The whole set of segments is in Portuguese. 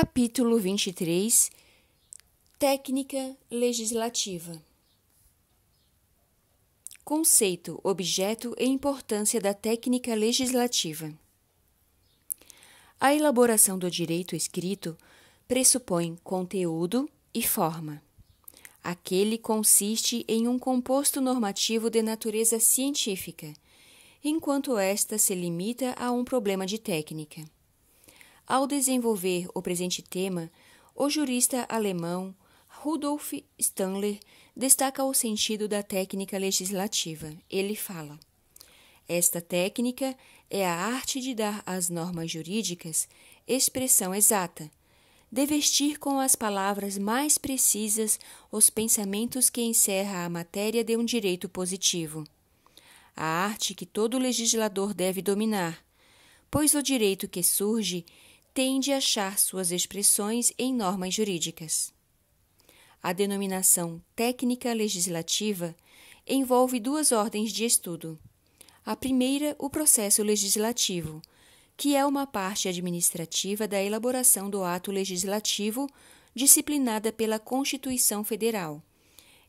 Capítulo 23 Técnica legislativa Conceito, objeto e importância da técnica legislativa. A elaboração do direito escrito pressupõe conteúdo e forma. Aquele consiste em um composto normativo de natureza científica, enquanto esta se limita a um problema de técnica. Ao desenvolver o presente tema, o jurista alemão Rudolf Stanler destaca o sentido da técnica legislativa. Ele fala: Esta técnica é a arte de dar às normas jurídicas expressão exata, de vestir com as palavras mais precisas os pensamentos que encerra a matéria de um direito positivo. A arte que todo legislador deve dominar, pois o direito que surge tende a achar suas expressões em normas jurídicas. A denominação técnica legislativa envolve duas ordens de estudo. A primeira, o processo legislativo, que é uma parte administrativa da elaboração do ato legislativo disciplinada pela Constituição Federal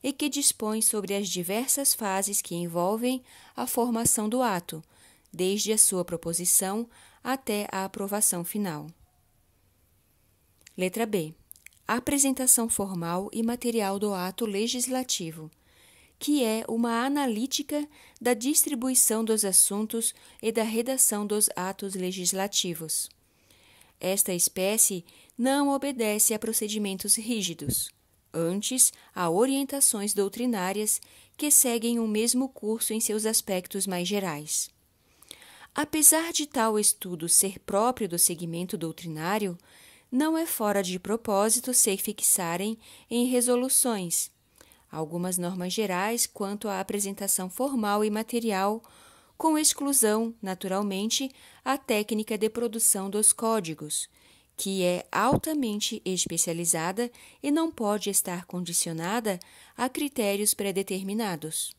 e que dispõe sobre as diversas fases que envolvem a formação do ato, desde a sua proposição até a aprovação final. Letra B. Apresentação formal e material do ato legislativo, que é uma analítica da distribuição dos assuntos e da redação dos atos legislativos. Esta espécie não obedece a procedimentos rígidos, antes a orientações doutrinárias que seguem o mesmo curso em seus aspectos mais gerais. Apesar de tal estudo ser próprio do segmento doutrinário, não é fora de propósito se fixarem em resoluções algumas normas gerais quanto à apresentação formal e material, com exclusão, naturalmente, à técnica de produção dos códigos, que é altamente especializada e não pode estar condicionada a critérios predeterminados.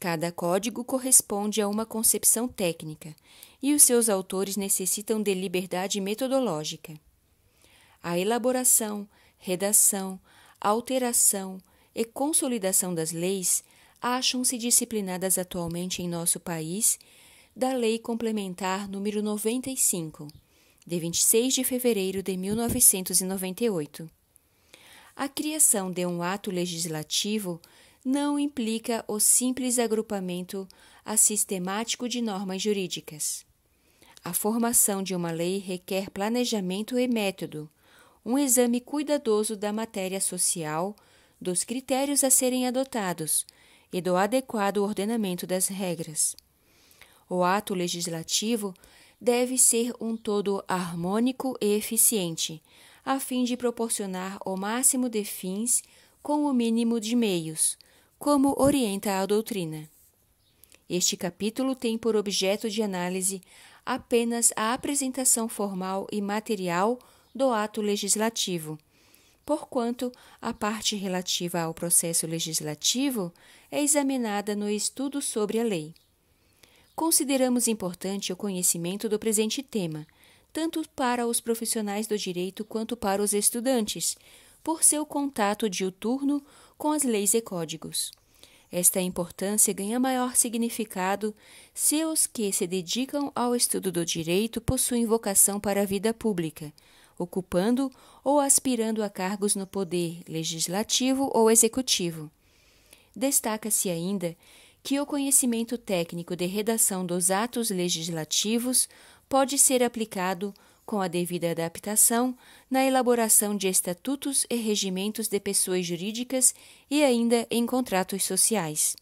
Cada código corresponde a uma concepção técnica, e os seus autores necessitam de liberdade metodológica a elaboração, redação, alteração e consolidação das leis acham-se disciplinadas atualmente em nosso país da Lei Complementar número 95, de 26 de fevereiro de 1998. A criação de um ato legislativo não implica o simples agrupamento assistemático de normas jurídicas. A formação de uma lei requer planejamento e método, um exame cuidadoso da matéria social, dos critérios a serem adotados e do adequado ordenamento das regras. O ato legislativo deve ser um todo harmônico e eficiente, a fim de proporcionar o máximo de fins com o mínimo de meios, como orienta a doutrina. Este capítulo tem por objeto de análise apenas a apresentação formal e material do ato legislativo, porquanto a parte relativa ao processo legislativo é examinada no estudo sobre a lei. Consideramos importante o conhecimento do presente tema, tanto para os profissionais do direito quanto para os estudantes, por seu contato diuturno com as leis e códigos. Esta importância ganha maior significado se os que se dedicam ao estudo do direito possuem vocação para a vida pública, ocupando ou aspirando a cargos no poder legislativo ou executivo. Destaca-se ainda que o conhecimento técnico de redação dos atos legislativos pode ser aplicado com a devida adaptação, na elaboração de estatutos e regimentos de pessoas jurídicas e ainda em contratos sociais.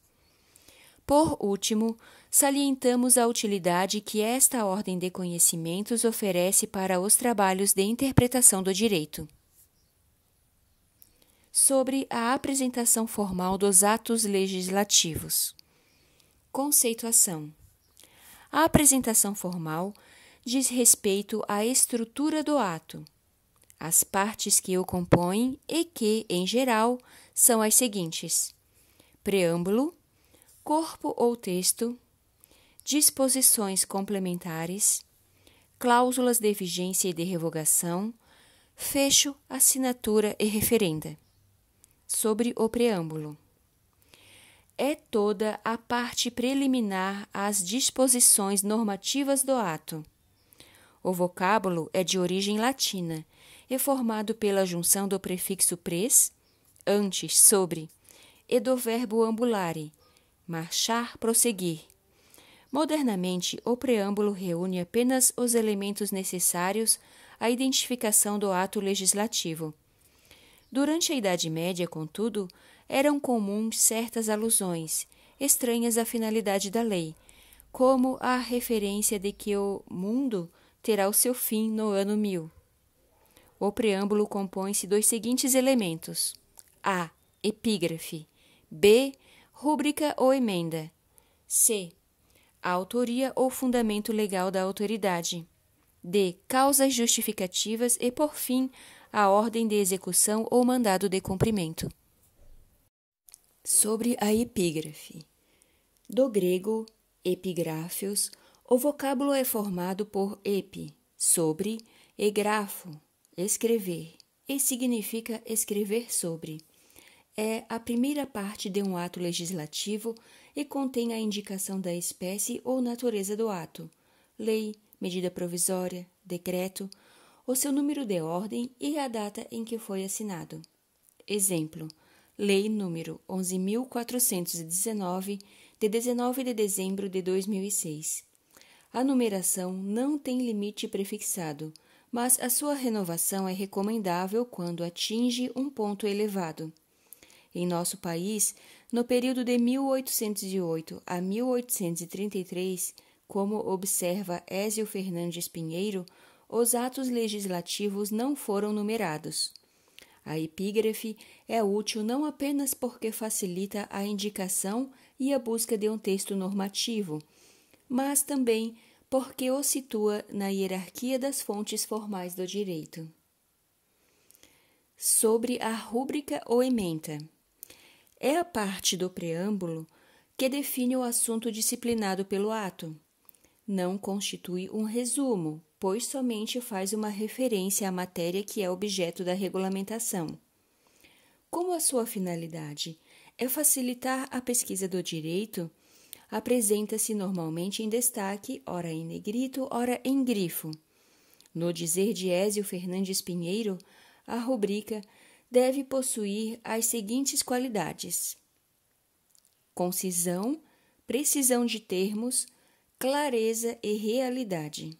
Por último, salientamos a utilidade que esta ordem de conhecimentos oferece para os trabalhos de interpretação do direito. Sobre a apresentação formal dos atos legislativos. Conceituação: A apresentação formal diz respeito à estrutura do ato, as partes que o compõem e que, em geral, são as seguintes: preâmbulo, corpo ou texto, disposições complementares, cláusulas de vigência e de revogação, fecho, assinatura e referenda. Sobre o preâmbulo. É toda a parte preliminar às disposições normativas do ato. O vocábulo é de origem latina e formado pela junção do prefixo pres, antes, sobre, e do verbo ambulare, marchar, prosseguir, Modernamente, o preâmbulo reúne apenas os elementos necessários à identificação do ato legislativo. Durante a Idade Média, contudo, eram comuns certas alusões, estranhas à finalidade da lei, como a referência de que o mundo terá o seu fim no ano mil. O preâmbulo compõe-se dos seguintes elementos: a. Epígrafe. b. Rúbrica ou emenda. c a autoria ou fundamento legal da autoridade. D. Causas justificativas e, por fim, a ordem de execução ou mandado de cumprimento. Sobre a epígrafe. Do grego epigráfios, o vocábulo é formado por epi, sobre, e grafo, escrever, e significa escrever sobre é a primeira parte de um ato legislativo e contém a indicação da espécie ou natureza do ato, lei, medida provisória, decreto, o seu número de ordem e a data em que foi assinado. Exemplo: Lei número 11419 de 19 de dezembro de 2006. A numeração não tem limite prefixado, mas a sua renovação é recomendável quando atinge um ponto elevado em nosso país no período de 1808 a 1833, como observa Ézio Fernandes Pinheiro, os atos legislativos não foram numerados. A epígrafe é útil não apenas porque facilita a indicação e a busca de um texto normativo, mas também porque o situa na hierarquia das fontes formais do direito. Sobre a rúbrica ou ementa é a parte do preâmbulo que define o assunto disciplinado pelo ato. Não constitui um resumo, pois somente faz uma referência à matéria que é objeto da regulamentação. Como a sua finalidade é facilitar a pesquisa do direito, apresenta-se normalmente em destaque, ora em negrito, ora em grifo. No dizer de Ézio Fernandes Pinheiro, a rubrica deve possuir as seguintes qualidades: concisão, precisão de termos, clareza e realidade.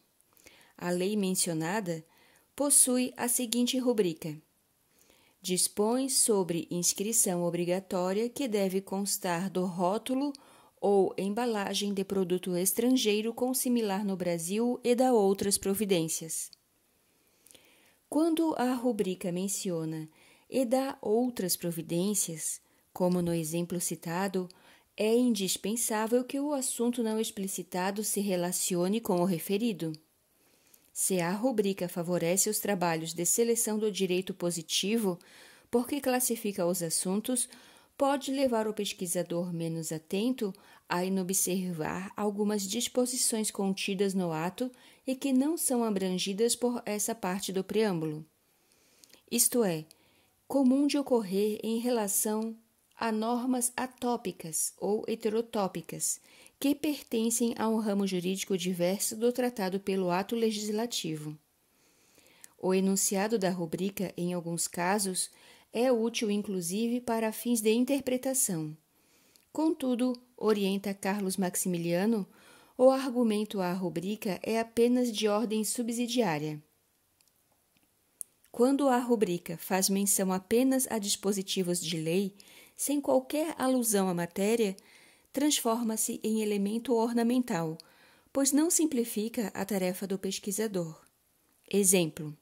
A lei mencionada possui a seguinte rubrica: dispõe sobre inscrição obrigatória que deve constar do rótulo ou embalagem de produto estrangeiro com similar no Brasil e da outras providências. Quando a rubrica menciona e dá outras providências, como no exemplo citado, é indispensável que o assunto não explicitado se relacione com o referido. Se a rubrica favorece os trabalhos de seleção do direito positivo, porque classifica os assuntos, pode levar o pesquisador menos atento a inobservar algumas disposições contidas no ato e que não são abrangidas por essa parte do preâmbulo. Isto é, comum de ocorrer em relação a normas atópicas ou heterotópicas, que pertencem a um ramo jurídico diverso do tratado pelo ato legislativo. O enunciado da rubrica, em alguns casos, é útil inclusive para fins de interpretação. Contudo, orienta Carlos Maximiliano, o argumento à rubrica é apenas de ordem subsidiária. Quando a rubrica faz menção apenas a dispositivos de lei, sem qualquer alusão à matéria, transforma-se em elemento ornamental, pois não simplifica a tarefa do pesquisador. Exemplo: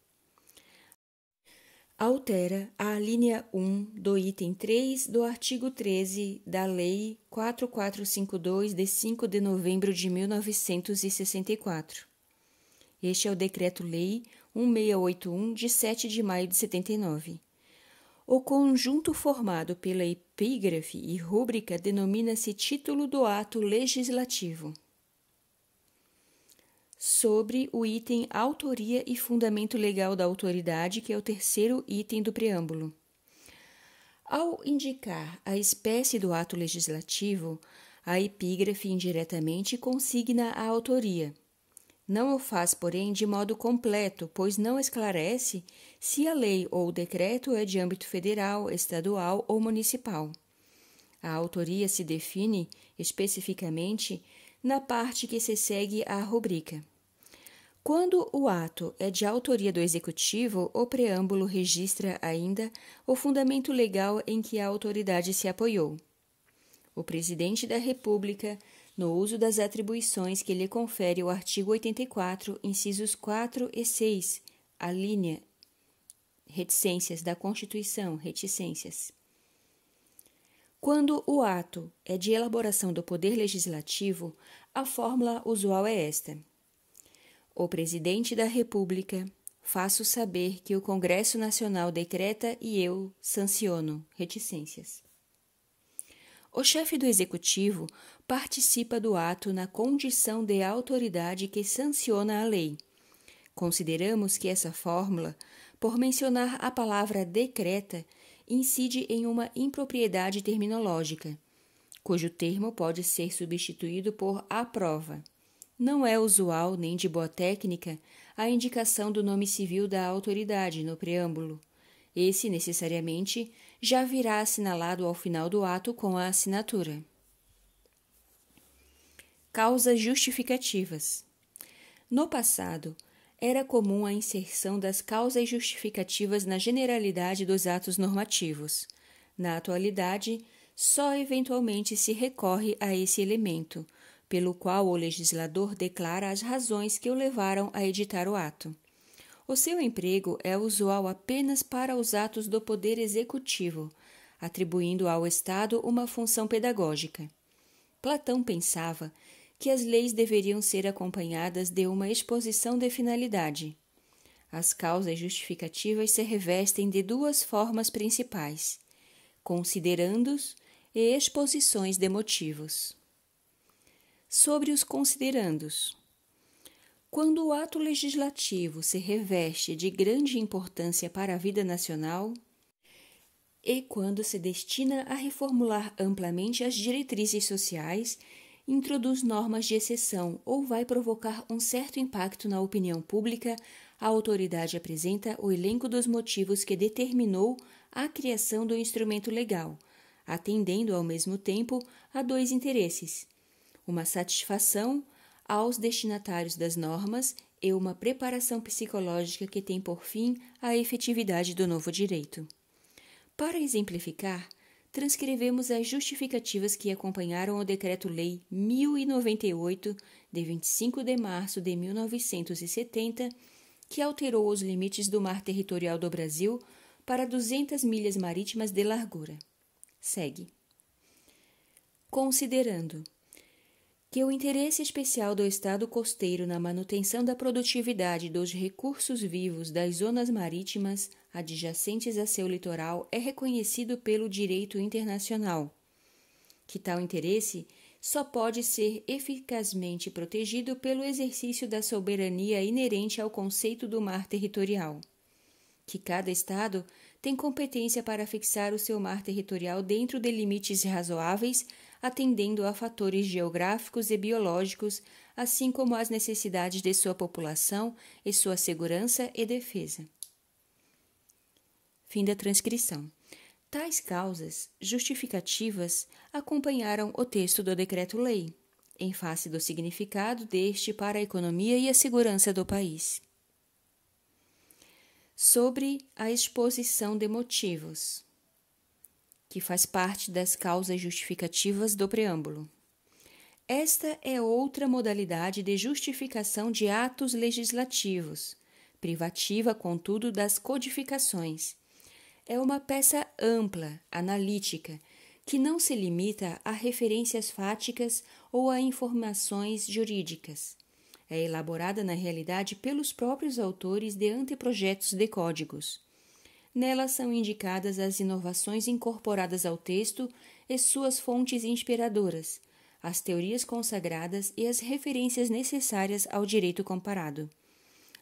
altera a linha 1 do item 3 do artigo 13 da Lei 4452 de 5 de novembro de 1964. Este é o decreto-lei 1681, de 7 de maio de 79. O conjunto formado pela epígrafe e rúbrica denomina-se título do ato legislativo. Sobre o item autoria e fundamento legal da autoridade, que é o terceiro item do preâmbulo. Ao indicar a espécie do ato legislativo, a epígrafe indiretamente consigna a autoria não o faz, porém, de modo completo, pois não esclarece se a lei ou o decreto é de âmbito federal, estadual ou municipal. A autoria se define, especificamente, na parte que se segue à rubrica. Quando o ato é de autoria do executivo, o preâmbulo registra ainda o fundamento legal em que a autoridade se apoiou. O presidente da República no uso das atribuições que lhe confere o artigo 84, incisos 4 e 6, a linha reticências da Constituição, reticências. Quando o ato é de elaboração do Poder Legislativo, a fórmula usual é esta: O Presidente da República faço saber que o Congresso Nacional decreta e eu sanciono reticências. O chefe do Executivo participa do ato na condição de autoridade que sanciona a lei. Consideramos que essa fórmula, por mencionar a palavra decreta, incide em uma impropriedade terminológica, cujo termo pode ser substituído por aprova. Não é usual nem de boa técnica a indicação do nome civil da autoridade no preâmbulo. Esse, necessariamente, já virá assinalado ao final do ato com a assinatura. Causas justificativas. No passado, era comum a inserção das causas justificativas na generalidade dos atos normativos. Na atualidade, só eventualmente se recorre a esse elemento, pelo qual o legislador declara as razões que o levaram a editar o ato. O seu emprego é usual apenas para os atos do Poder Executivo, atribuindo ao Estado uma função pedagógica. Platão pensava que as leis deveriam ser acompanhadas de uma exposição de finalidade. As causas justificativas se revestem de duas formas principais: considerandos e exposições de motivos. Sobre os considerandos. Quando o ato legislativo se reveste de grande importância para a vida nacional, e quando se destina a reformular amplamente as diretrizes sociais introduz normas de exceção ou vai provocar um certo impacto na opinião pública, a autoridade apresenta o elenco dos motivos que determinou a criação do instrumento legal, atendendo ao mesmo tempo a dois interesses: uma satisfação aos destinatários das normas e uma preparação psicológica que tem por fim a efetividade do novo direito. Para exemplificar, transcrevemos as justificativas que acompanharam o Decreto-Lei 1098, de 25 de março de 1970, que alterou os limites do mar territorial do Brasil para 200 milhas marítimas de largura. Segue. Considerando que o interesse especial do Estado costeiro na manutenção da produtividade dos recursos vivos das zonas marítimas adjacentes a seu litoral é reconhecido pelo direito internacional, que tal interesse só pode ser eficazmente protegido pelo exercício da soberania inerente ao conceito do mar territorial, que cada Estado tem competência para fixar o seu mar territorial dentro de limites razoáveis atendendo a fatores geográficos e biológicos, assim como às necessidades de sua população e sua segurança e defesa. Fim da transcrição. Tais causas justificativas acompanharam o texto do decreto-lei, em face do significado deste para a economia e a segurança do país. Sobre a exposição de motivos que faz parte das causas justificativas do preâmbulo. Esta é outra modalidade de justificação de atos legislativos, privativa, contudo, das codificações. É uma peça ampla, analítica, que não se limita a referências fáticas ou a informações jurídicas. É elaborada, na realidade, pelos próprios autores de anteprojetos de códigos. Nela são indicadas as inovações incorporadas ao texto e suas fontes inspiradoras, as teorias consagradas e as referências necessárias ao direito comparado.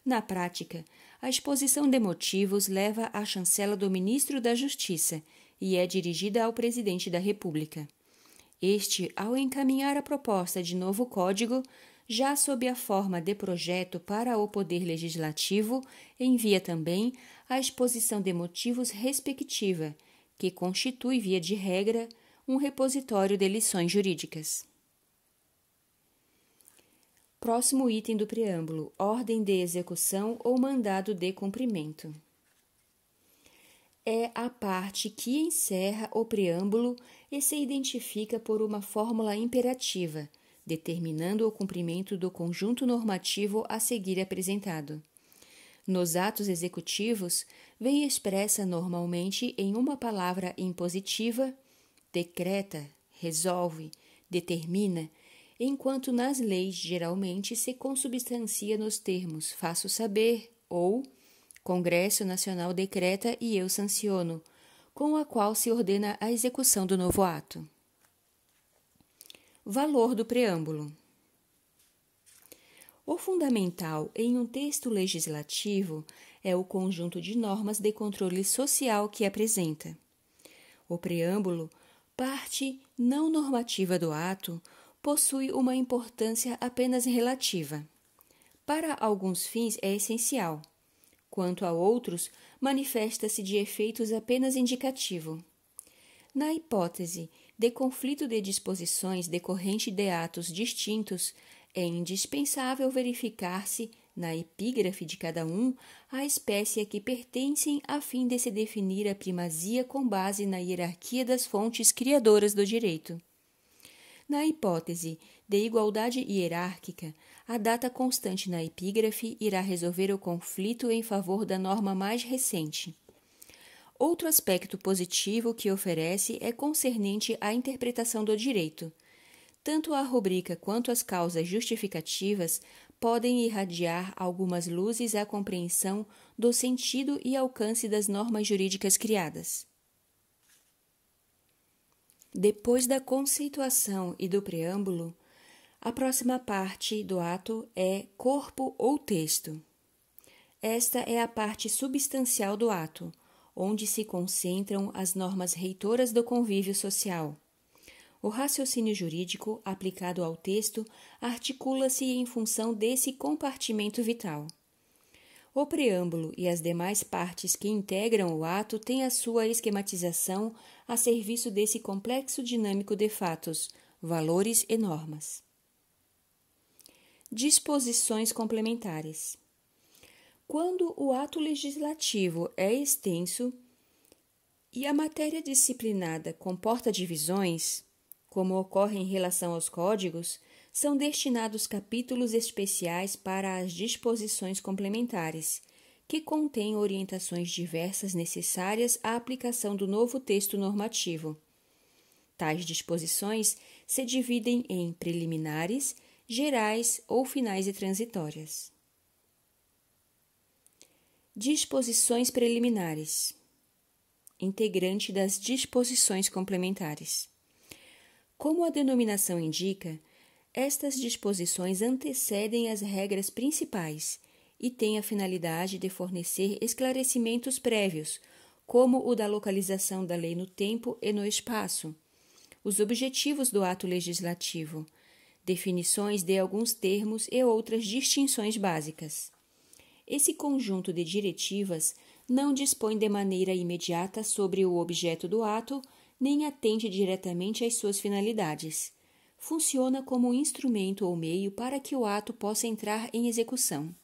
Na prática, a exposição de motivos leva à chancela do ministro da Justiça e é dirigida ao presidente da República. Este, ao encaminhar a proposta de novo código, já sob a forma de projeto para o Poder Legislativo, envia também a exposição de motivos respectiva, que constitui, via de regra, um repositório de lições jurídicas. Próximo item do preâmbulo: ordem de execução ou mandado de cumprimento. É a parte que encerra o preâmbulo e se identifica por uma fórmula imperativa, determinando o cumprimento do conjunto normativo a seguir apresentado. Nos atos executivos, vem expressa normalmente em uma palavra impositiva, decreta, resolve, determina, enquanto nas leis geralmente se consubstancia nos termos faço saber ou Congresso Nacional decreta e eu sanciono, com a qual se ordena a execução do novo ato. Valor do preâmbulo. O fundamental em um texto legislativo é o conjunto de normas de controle social que apresenta. O preâmbulo, parte não normativa do ato, possui uma importância apenas relativa. Para alguns fins é essencial, quanto a outros, manifesta-se de efeitos apenas indicativo. Na hipótese de conflito de disposições decorrente de atos distintos, é indispensável verificar-se, na epígrafe de cada um, a espécie a que pertencem a fim de se definir a primazia com base na hierarquia das fontes criadoras do direito. Na hipótese de igualdade hierárquica, a data constante na epígrafe irá resolver o conflito em favor da norma mais recente. Outro aspecto positivo que oferece é concernente à interpretação do direito. Tanto a rubrica quanto as causas justificativas podem irradiar algumas luzes à compreensão do sentido e alcance das normas jurídicas criadas. Depois da conceituação e do preâmbulo, a próxima parte do ato é corpo ou texto. Esta é a parte substancial do ato, onde se concentram as normas reitoras do convívio social. O raciocínio jurídico aplicado ao texto articula-se em função desse compartimento vital. O preâmbulo e as demais partes que integram o ato têm a sua esquematização a serviço desse complexo dinâmico de fatos, valores e normas. Disposições complementares. Quando o ato legislativo é extenso e a matéria disciplinada comporta divisões, como ocorre em relação aos códigos, são destinados capítulos especiais para as disposições complementares, que contêm orientações diversas necessárias à aplicação do novo texto normativo. Tais disposições se dividem em preliminares, gerais ou finais e transitórias. Disposições preliminares integrante das disposições complementares. Como a denominação indica, estas disposições antecedem as regras principais e têm a finalidade de fornecer esclarecimentos prévios, como o da localização da lei no tempo e no espaço, os objetivos do ato legislativo, definições de alguns termos e outras distinções básicas. Esse conjunto de diretivas não dispõe de maneira imediata sobre o objeto do ato nem atende diretamente às suas finalidades. Funciona como um instrumento ou meio para que o ato possa entrar em execução.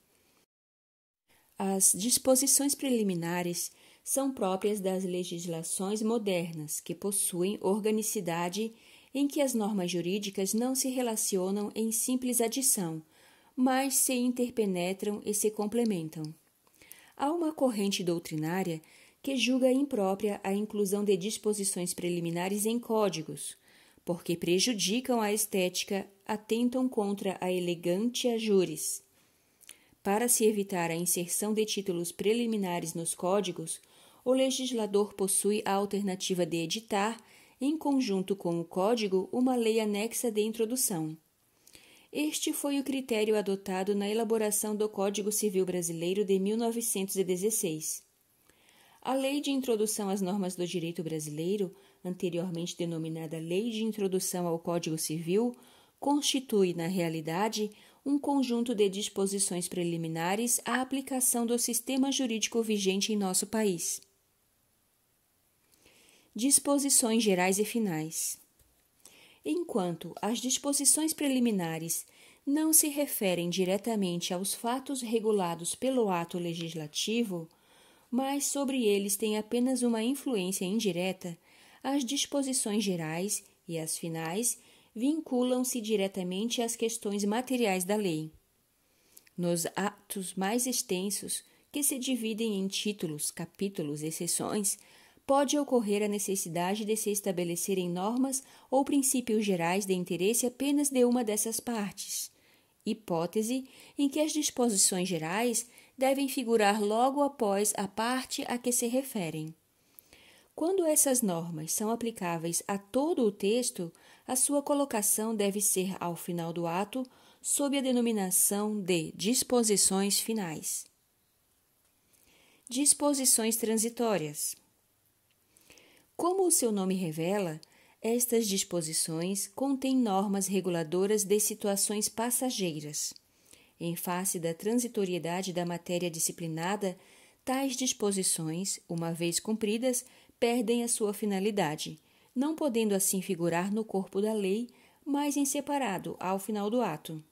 As disposições preliminares são próprias das legislações modernas, que possuem organicidade em que as normas jurídicas não se relacionam em simples adição, mas se interpenetram e se complementam. Há uma corrente doutrinária que julga imprópria a inclusão de disposições preliminares em códigos, porque prejudicam a estética, atentam contra a elegante a juris. Para se evitar a inserção de títulos preliminares nos códigos, o legislador possui a alternativa de editar, em conjunto com o código, uma lei anexa de introdução. Este foi o critério adotado na elaboração do Código Civil Brasileiro de 1916. A Lei de Introdução às Normas do Direito Brasileiro, anteriormente denominada Lei de Introdução ao Código Civil, constitui, na realidade, um conjunto de disposições preliminares à aplicação do sistema jurídico vigente em nosso país. Disposições gerais e finais. Enquanto as disposições preliminares não se referem diretamente aos fatos regulados pelo ato legislativo, mas sobre eles tem apenas uma influência indireta, as disposições gerais e as finais vinculam-se diretamente às questões materiais da lei. Nos atos mais extensos, que se dividem em títulos, capítulos e seções, pode ocorrer a necessidade de se estabelecerem normas ou princípios gerais de interesse apenas de uma dessas partes, hipótese em que as disposições gerais devem figurar logo após a parte a que se referem. Quando essas normas são aplicáveis a todo o texto, a sua colocação deve ser ao final do ato, sob a denominação de disposições finais. Disposições transitórias. Como o seu nome revela, estas disposições contêm normas reguladoras de situações passageiras. Em face da transitoriedade da matéria disciplinada, tais disposições, uma vez cumpridas, perdem a sua finalidade, não podendo assim figurar no corpo da lei, mas em separado ao final do ato.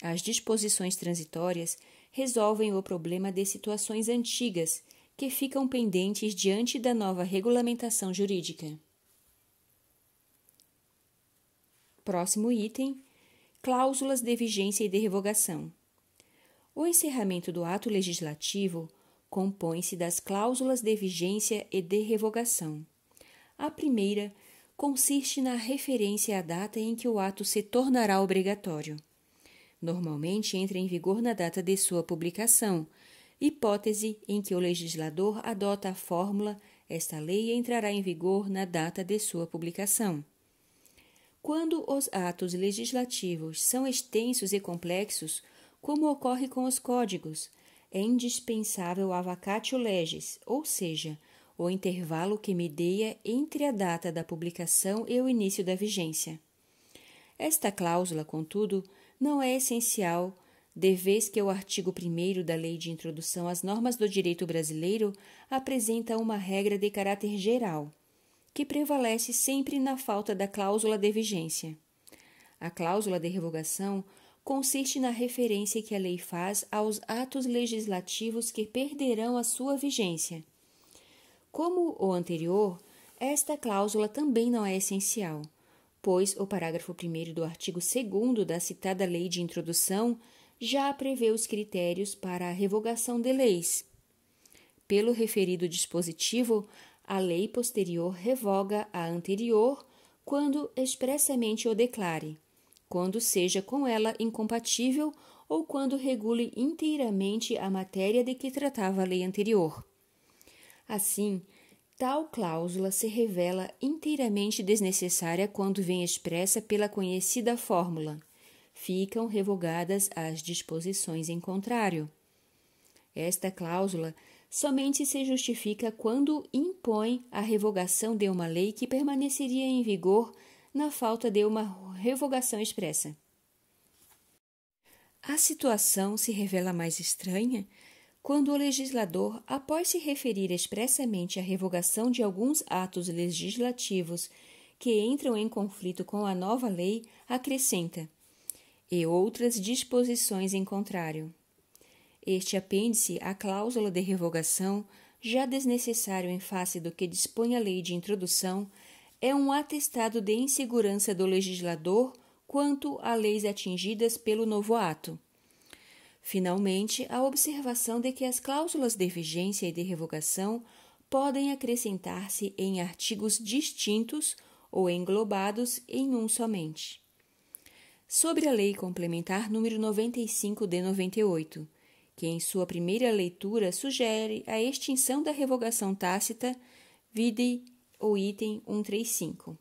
As disposições transitórias resolvem o problema de situações antigas que ficam pendentes diante da nova regulamentação jurídica. Próximo item: cláusulas de vigência e de revogação. O encerramento do ato legislativo compõe-se das cláusulas de vigência e de revogação. A primeira consiste na referência à data em que o ato se tornará obrigatório. Normalmente entra em vigor na data de sua publicação, hipótese em que o legislador adota a fórmula: esta lei entrará em vigor na data de sua publicação. Quando os atos legislativos são extensos e complexos, como ocorre com os códigos, é indispensável a vacatio legis, ou seja, o intervalo que medeia entre a data da publicação e o início da vigência. Esta cláusula, contudo, não é essencial, de vez que o artigo 1 da Lei de Introdução às Normas do Direito Brasileiro apresenta uma regra de caráter geral que prevalece sempre na falta da cláusula de vigência. A cláusula de revogação consiste na referência que a lei faz aos atos legislativos que perderão a sua vigência. Como o anterior, esta cláusula também não é essencial, pois o parágrafo 1 do artigo 2 da citada Lei de Introdução já prevê os critérios para a revogação de leis. Pelo referido dispositivo, a lei posterior revoga a anterior quando expressamente o declare, quando seja com ela incompatível ou quando regule inteiramente a matéria de que tratava a lei anterior. Assim, tal cláusula se revela inteiramente desnecessária quando vem expressa pela conhecida fórmula: ficam revogadas as disposições em contrário. Esta cláusula somente se justifica quando impõe a revogação de uma lei que permaneceria em vigor na falta de uma revogação expressa. A situação se revela mais estranha quando o legislador, após se referir expressamente à revogação de alguns atos legislativos que entram em conflito com a nova lei, acrescenta e outras disposições em contrário. Este apêndice à cláusula de revogação, já desnecessário em face do que dispõe a lei de introdução, é um atestado de insegurança do legislador quanto a leis atingidas pelo novo ato. Finalmente, a observação de que as cláusulas de vigência e de revogação podem acrescentar-se em artigos distintos ou englobados em um somente. Sobre a Lei Complementar número 95 de 98, que em sua primeira leitura sugere a extinção da revogação tácita, vide o item 135.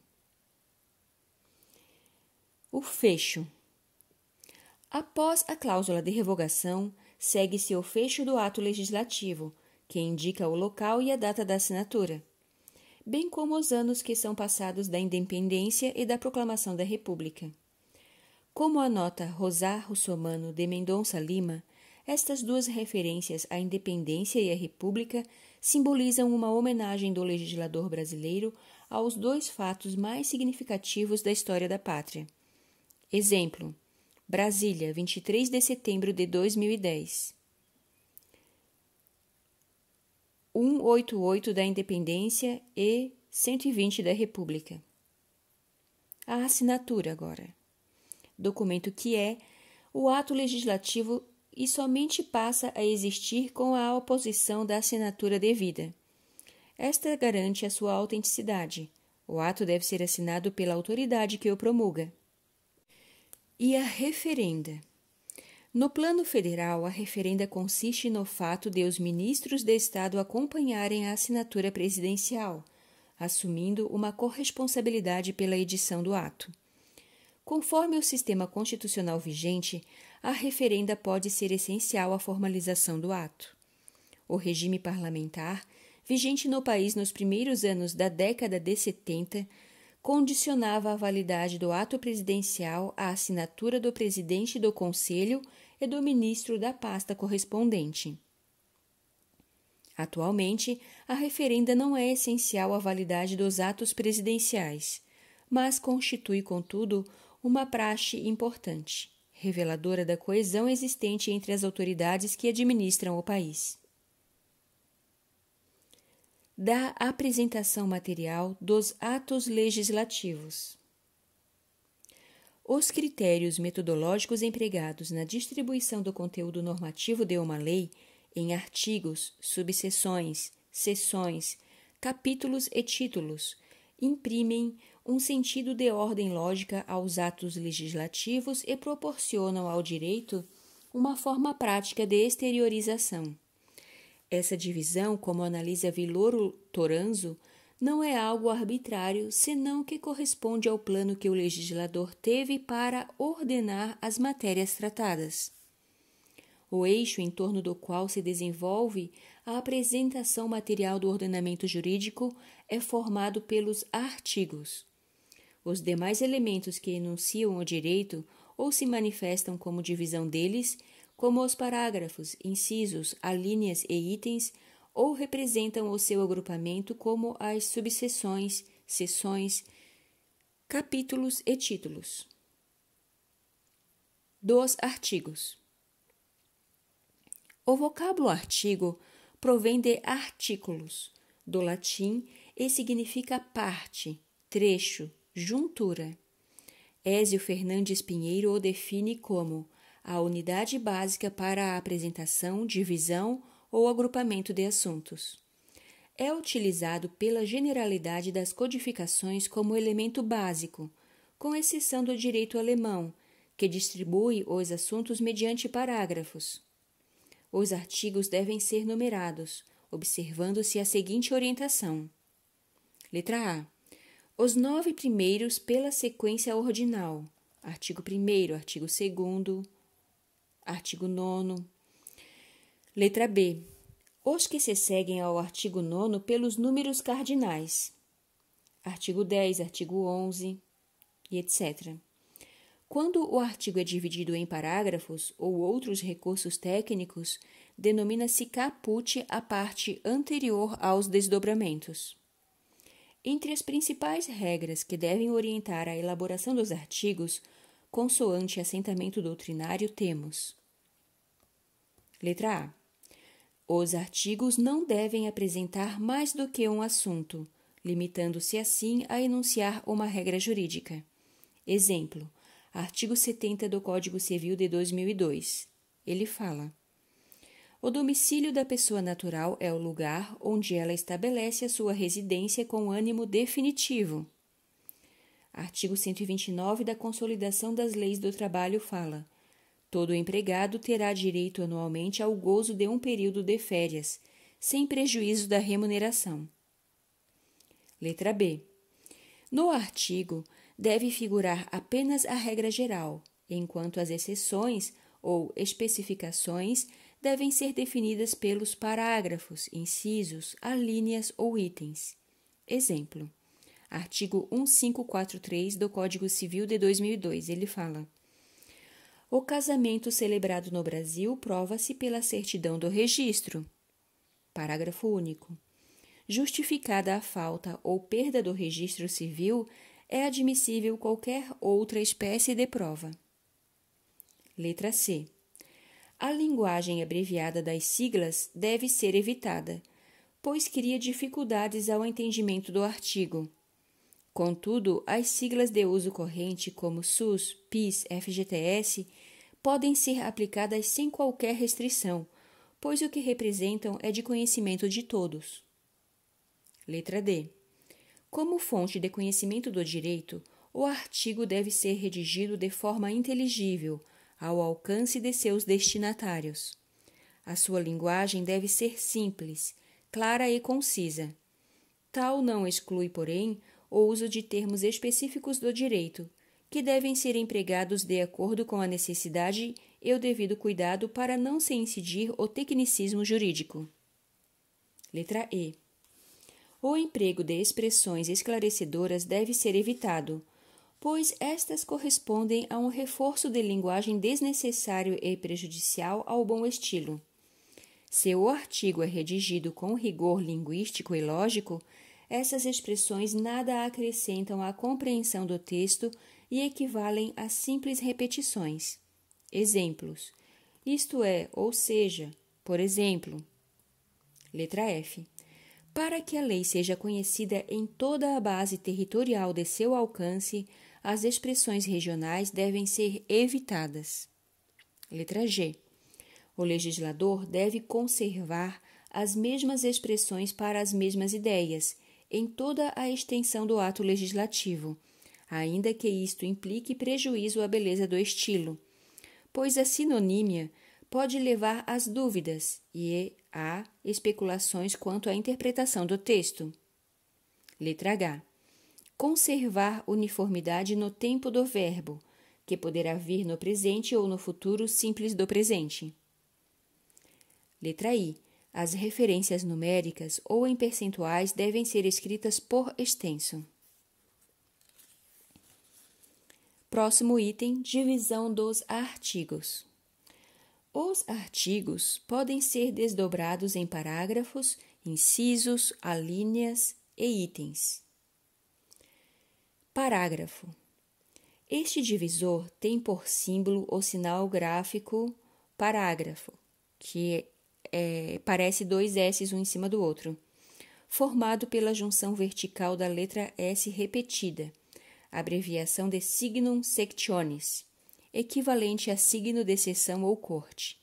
O fecho. Após a cláusula de revogação, segue-se o fecho do ato legislativo, que indica o local e a data da assinatura, bem como os anos que são passados da independência e da proclamação da República. Como anota Rosar Russomano de Mendonça Lima, estas duas referências à independência e à república simbolizam uma homenagem do legislador brasileiro aos dois fatos mais significativos da história da pátria. Exemplo: Brasília, 23 de setembro de 2010. 188 da Independência e 120 da República. A assinatura agora. Documento que é o ato legislativo e somente passa a existir com a oposição da assinatura devida. Esta garante a sua autenticidade. O ato deve ser assinado pela autoridade que o promulga. E a referenda. No plano federal, a referenda consiste no fato de os ministros de Estado acompanharem a assinatura presidencial, assumindo uma corresponsabilidade pela edição do ato. Conforme o sistema constitucional vigente, a referenda pode ser essencial à formalização do ato. O regime parlamentar, vigente no país nos primeiros anos da década de 70, condicionava a validade do ato presidencial à assinatura do presidente do Conselho e do ministro da pasta correspondente. Atualmente, a referenda não é essencial à validade dos atos presidenciais, mas constitui, contudo, uma praxe importante reveladora da coesão existente entre as autoridades que administram o país. Da apresentação material dos atos legislativos. Os critérios metodológicos empregados na distribuição do conteúdo normativo de uma lei em artigos, subseções, seções, capítulos e títulos imprimem um sentido de ordem lógica aos atos legislativos e proporcionam ao direito uma forma prática de exteriorização. Essa divisão, como analisa Viloro Toranzo, não é algo arbitrário, senão que corresponde ao plano que o legislador teve para ordenar as matérias tratadas. O eixo em torno do qual se desenvolve a apresentação material do ordenamento jurídico é formado pelos artigos. Os demais elementos que enunciam o direito ou se manifestam como divisão deles, como os parágrafos, incisos, alíneas e itens, ou representam o seu agrupamento como as subseções, seções, capítulos e títulos. Dos artigos. O vocábulo artigo provém de artículos, do latim, e significa parte, trecho, juntura. Ézio Fernandes Pinheiro o define como a unidade básica para a apresentação, divisão ou agrupamento de assuntos. É utilizado pela generalidade das codificações como elemento básico, com exceção do direito alemão, que distribui os assuntos mediante parágrafos. Os artigos devem ser numerados, observando-se a seguinte orientação: Letra A os nove primeiros pela sequência ordinal. Artigo 1, artigo 2, artigo 9. Letra B. Os que se seguem ao artigo 9 pelos números cardinais. Artigo 10, artigo 11 e etc. Quando o artigo é dividido em parágrafos ou outros recursos técnicos, denomina-se caput a parte anterior aos desdobramentos. Entre as principais regras que devem orientar a elaboração dos artigos, consoante assentamento doutrinário, temos: Letra A. Os artigos não devem apresentar mais do que um assunto, limitando-se assim a enunciar uma regra jurídica. Exemplo: artigo 70 do Código Civil de 2002. Ele fala: o domicílio da pessoa natural é o lugar onde ela estabelece a sua residência com ânimo definitivo. Artigo 129 da Consolidação das Leis do Trabalho fala: todo empregado terá direito anualmente ao gozo de um período de férias, sem prejuízo da remuneração. Letra B. No artigo deve figurar apenas a regra geral, enquanto as exceções ou especificações devem ser definidas pelos parágrafos, incisos, alíneas ou itens. Exemplo: artigo 1543 do Código Civil de 2002. Ele fala: O casamento celebrado no Brasil prova-se pela certidão do registro. Parágrafo único. Justificada a falta ou perda do registro civil, é admissível qualquer outra espécie de prova. Letra C. A linguagem abreviada das siglas deve ser evitada, pois cria dificuldades ao entendimento do artigo. Contudo, as siglas de uso corrente, como SUS, PIS, FGTS, podem ser aplicadas sem qualquer restrição, pois o que representam é de conhecimento de todos. Letra D. Como fonte de conhecimento do direito, o artigo deve ser redigido de forma inteligível, ao alcance de seus destinatários. A sua linguagem deve ser simples, clara e concisa. Tal não exclui, porém, o uso de termos específicos do direito, que devem ser empregados de acordo com a necessidade e o devido cuidado para não se incidir o tecnicismo jurídico. Letra E. O emprego de expressões esclarecedoras deve ser evitado, pois estas correspondem a um reforço de linguagem desnecessário e prejudicial ao bom estilo. Se o artigo é redigido com rigor linguístico e lógico, essas expressões nada acrescentam à compreensão do texto e equivalem a simples repetições. Exemplos. Isto é, ou seja, por exemplo. Letra F. Para que a lei seja conhecida em toda a base territorial de seu alcance, as expressões regionais devem ser evitadas. Letra G. O legislador deve conservar as mesmas expressões para as mesmas ideias em toda a extensão do ato legislativo, ainda que isto implique prejuízo à beleza do estilo, pois a sinonímia pode levar às dúvidas e a especulações quanto à interpretação do texto. Letra H conservar uniformidade no tempo do verbo, que poderá vir no presente ou no futuro simples do presente. Letra I. As referências numéricas ou em percentuais devem ser escritas por extenso. Próximo item: divisão dos artigos. Os artigos podem ser desdobrados em parágrafos, incisos, alíneas e itens. Parágrafo. Este divisor tem por símbolo o sinal gráfico parágrafo, que é, parece dois s's um em cima do outro, formado pela junção vertical da letra S repetida, abreviação de signum sectionis, equivalente a signo de seção ou corte.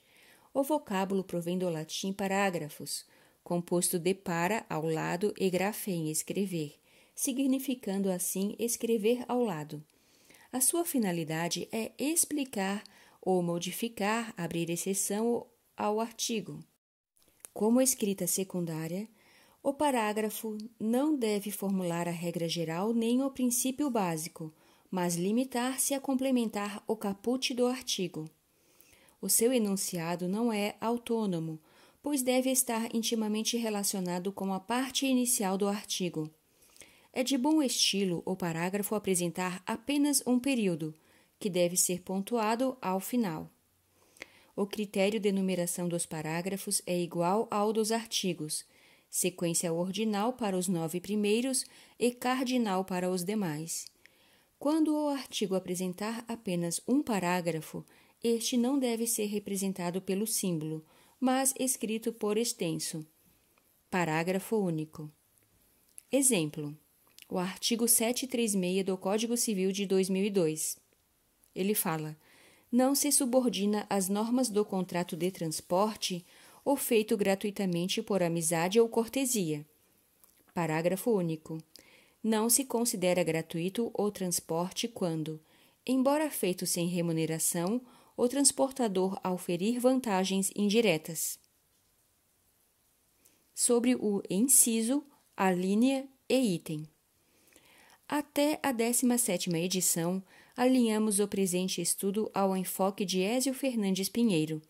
O vocábulo provém do latim parágrafos, composto de para ao lado e grafem escrever, significando assim escrever ao lado. A sua finalidade é explicar ou modificar, abrir exceção ao artigo. Como escrita secundária, o parágrafo não deve formular a regra geral nem o princípio básico, mas limitar-se a complementar o caput do artigo. O seu enunciado não é autônomo, pois deve estar intimamente relacionado com a parte inicial do artigo. É de bom estilo o parágrafo apresentar apenas um período, que deve ser pontuado ao final. O critério de numeração dos parágrafos é igual ao dos artigos, sequência ordinal para os nove primeiros e cardinal para os demais. Quando o artigo apresentar apenas um parágrafo, este não deve ser representado pelo símbolo, mas escrito por extenso. Parágrafo único. Exemplo: o artigo 736 do Código Civil de 2002. Ele fala: não se subordina às normas do contrato de transporte ou feito gratuitamente por amizade ou cortesia. Parágrafo único. Não se considera gratuito o transporte quando, embora feito sem remuneração, o transportador auferir vantagens indiretas. Sobre o inciso, a linha e item. Até a 17ª edição, alinhamos o presente estudo ao enfoque de Ézio Fernandes Pinheiro.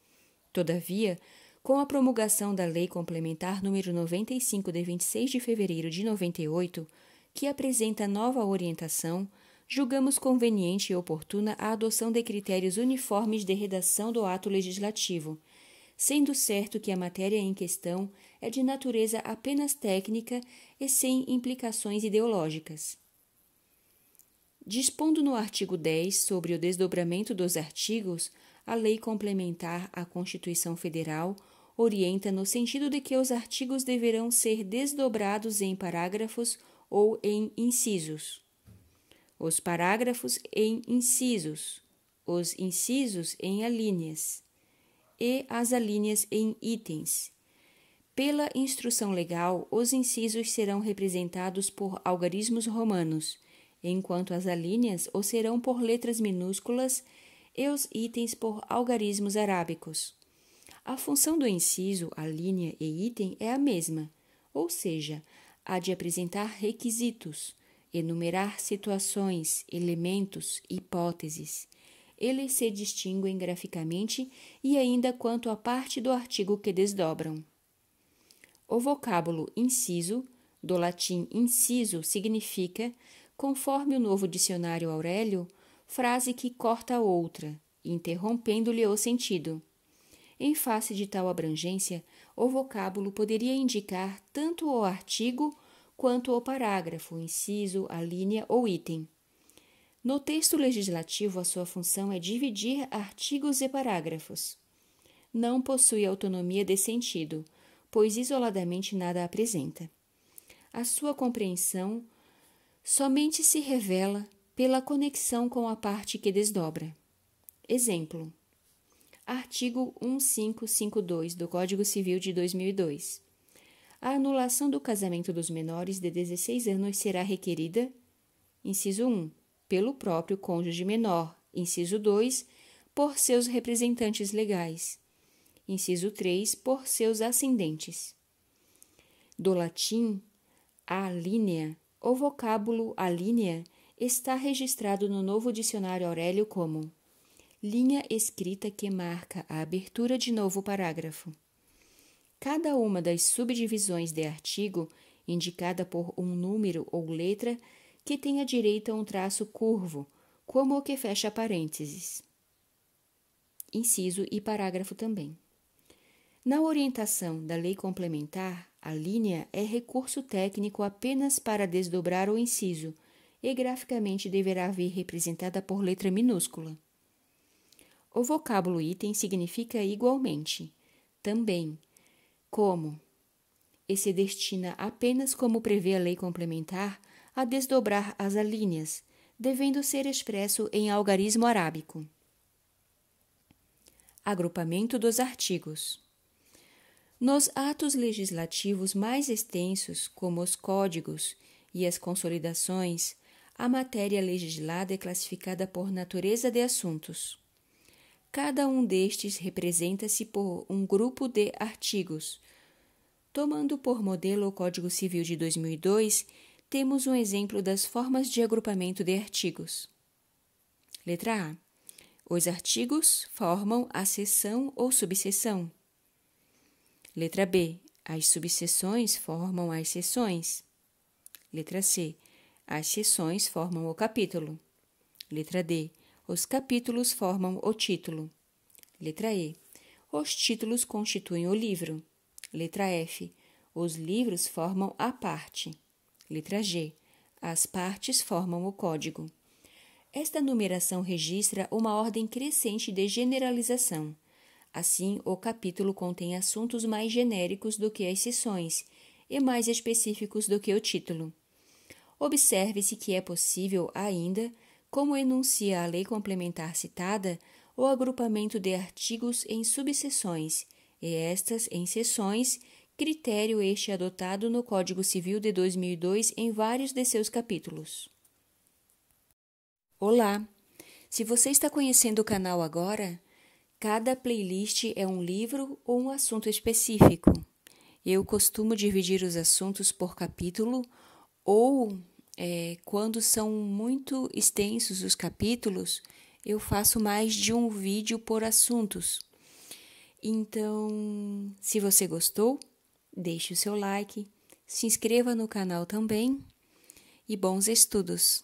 Todavia, com a promulgação da Lei Complementar nº 95 de 26 de fevereiro de 98, que apresenta nova orientação, julgamos conveniente e oportuna a adoção de critérios uniformes de redação do ato legislativo, sendo certo que a matéria em questão é de natureza apenas técnica e sem implicações ideológicas. Dispondo no artigo 10 sobre o desdobramento dos artigos, a lei complementar à Constituição Federal orienta no sentido de que os artigos deverão ser desdobrados em parágrafos ou em incisos. Os parágrafos em incisos, os incisos em alíneas e as alíneas em itens. Pela instrução legal, os incisos serão representados por algarismos romanos enquanto as alíneas o serão por letras minúsculas e os itens por algarismos arábicos. A função do inciso, alínea e item é a mesma, ou seja, a de apresentar requisitos, enumerar situações, elementos, hipóteses. Eles se distinguem graficamente e ainda quanto à parte do artigo que desdobram. O vocábulo inciso, do latim inciso, significa conforme o novo dicionário Aurélio, frase que corta a outra, interrompendo-lhe o sentido. Em face de tal abrangência, o vocábulo poderia indicar tanto o artigo quanto o parágrafo, inciso, a linha ou item. No texto legislativo, a sua função é dividir artigos e parágrafos. Não possui autonomia de sentido, pois isoladamente nada apresenta. A sua compreensão somente se revela pela conexão com a parte que desdobra. Exemplo: Artigo 1552 do Código Civil de 2002. A anulação do casamento dos menores de 16 anos será requerida, inciso 1, pelo próprio cônjuge menor, inciso 2, por seus representantes legais, inciso 3, por seus ascendentes. Do latim, a linha o vocábulo a linha está registrado no novo dicionário Aurélio como linha escrita que marca a abertura de novo parágrafo. Cada uma das subdivisões de artigo, indicada por um número ou letra, que tenha direito a um traço curvo, como o que fecha parênteses. Inciso e parágrafo também. Na orientação da lei complementar, a linha é recurso técnico apenas para desdobrar o inciso e graficamente deverá vir representada por letra minúscula. O vocábulo item significa igualmente, também, como, e se destina apenas como prevê a lei complementar a desdobrar as alíneas, devendo ser expresso em algarismo arábico. Agrupamento dos artigos. Nos atos legislativos mais extensos, como os códigos e as consolidações, a matéria legislada é classificada por natureza de assuntos. Cada um destes representa-se por um grupo de artigos. Tomando por modelo o Código Civil de 2002, temos um exemplo das formas de agrupamento de artigos. Letra A. Os artigos formam a seção ou subseção. Letra B. As subseções formam as seções. Letra C. As seções formam o capítulo. Letra D. Os capítulos formam o título. Letra E. Os títulos constituem o livro. Letra F. Os livros formam a parte. Letra G. As partes formam o código. Esta numeração registra uma ordem crescente de generalização. Assim, o capítulo contém assuntos mais genéricos do que as sessões e mais específicos do que o título. Observe-se que é possível ainda, como enuncia a lei complementar citada, o agrupamento de artigos em subseções, e estas em seções, critério este adotado no Código Civil de 2002 em vários de seus capítulos. Olá! Se você está conhecendo o canal agora, Cada playlist é um livro ou um assunto específico. Eu costumo dividir os assuntos por capítulo ou, é, quando são muito extensos os capítulos, eu faço mais de um vídeo por assuntos. Então, se você gostou, deixe o seu like, se inscreva no canal também e bons estudos!